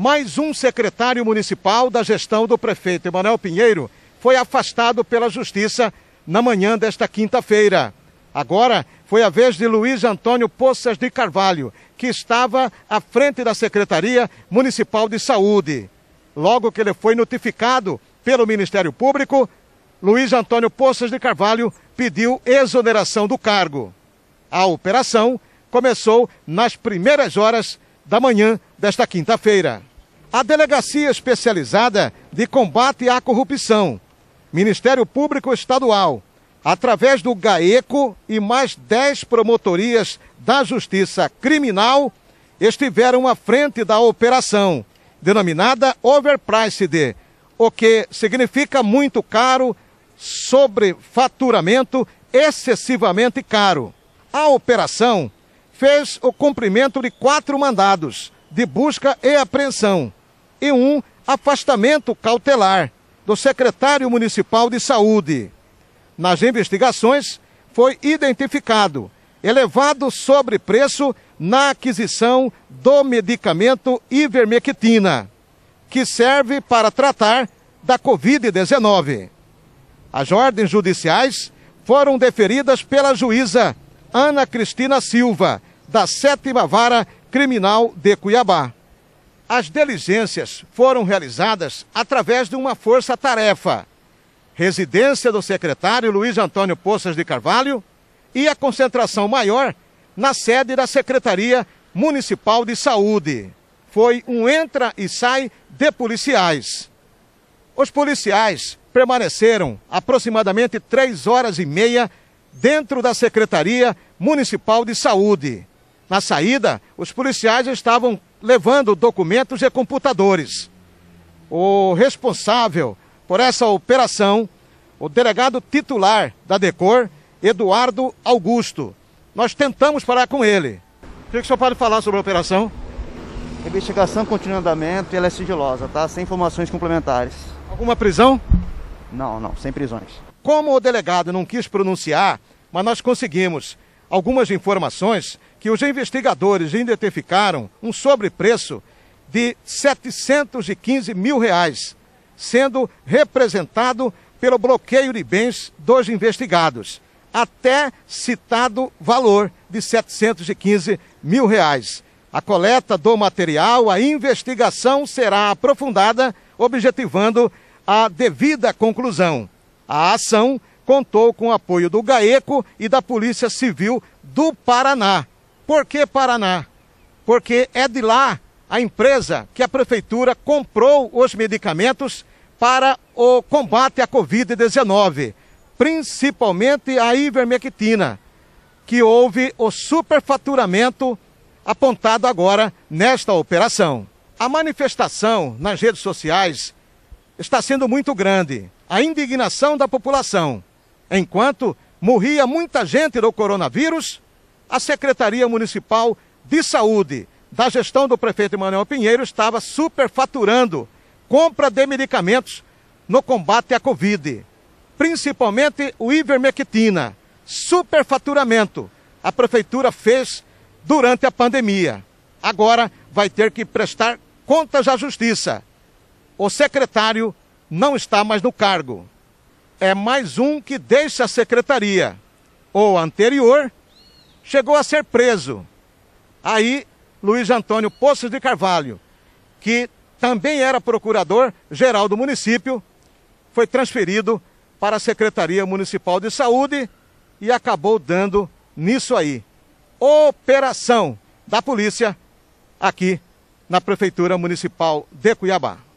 mais um secretário municipal da gestão do prefeito Emanuel Pinheiro foi afastado pela Justiça na manhã desta quinta-feira. Agora foi a vez de Luiz Antônio Poças de Carvalho, que estava à frente da Secretaria Municipal de Saúde. Logo que ele foi notificado pelo Ministério Público, Luiz Antônio Poças de Carvalho pediu exoneração do cargo. A operação começou nas primeiras horas da manhã desta quinta-feira. A Delegacia Especializada de Combate à Corrupção, Ministério Público Estadual, através do GAECO e mais 10 promotorias da Justiça Criminal, estiveram à frente da operação, denominada Overpriced, o que significa muito caro, sobrefaturamento excessivamente caro. A operação fez o cumprimento de quatro mandados de busca e apreensão e um afastamento cautelar do secretário municipal de saúde. Nas investigações, foi identificado elevado sobrepreço na aquisição do medicamento ivermectina, que serve para tratar da Covid-19. As ordens judiciais foram deferidas pela juíza Ana Cristina Silva, da Sétima Vara Criminal de Cuiabá. As diligências foram realizadas através de uma força-tarefa, residência do secretário Luiz Antônio Poças de Carvalho e a concentração maior na sede da Secretaria Municipal de Saúde. Foi um entra e sai de policiais. Os policiais permaneceram aproximadamente três horas e meia dentro da Secretaria Municipal de Saúde. Na saída, os policiais estavam levando documentos e computadores. O responsável por essa operação, o delegado titular da DECOR, Eduardo Augusto. Nós tentamos parar com ele. O que o senhor pode falar sobre a operação? A investigação continua em andamento e ela é sigilosa, tá? Sem informações complementares. Alguma prisão? Não, não, sem prisões. Como o delegado não quis pronunciar, mas nós conseguimos algumas informações que os investigadores identificaram um sobrepreço de 715 mil reais, sendo representado pelo bloqueio de bens dos investigados, até citado valor de 715 mil reais. A coleta do material, a investigação será aprofundada, objetivando a devida conclusão. A ação contou com o apoio do GAECO e da Polícia Civil do Paraná. Por que Paraná? Porque é de lá a empresa que a prefeitura comprou os medicamentos para o combate à Covid-19, principalmente a ivermectina, que houve o superfaturamento apontado agora nesta operação. A manifestação nas redes sociais está sendo muito grande. A indignação da população Enquanto morria muita gente do coronavírus, a Secretaria Municipal de Saúde da gestão do prefeito Emanuel Pinheiro estava superfaturando compra de medicamentos no combate à Covid, principalmente o ivermectina. Superfaturamento a prefeitura fez durante a pandemia. Agora vai ter que prestar contas à justiça. O secretário não está mais no cargo é mais um que deixa a secretaria, ou anterior, chegou a ser preso. Aí, Luiz Antônio Poços de Carvalho, que também era procurador-geral do município, foi transferido para a Secretaria Municipal de Saúde e acabou dando nisso aí. Operação da polícia aqui na Prefeitura Municipal de Cuiabá.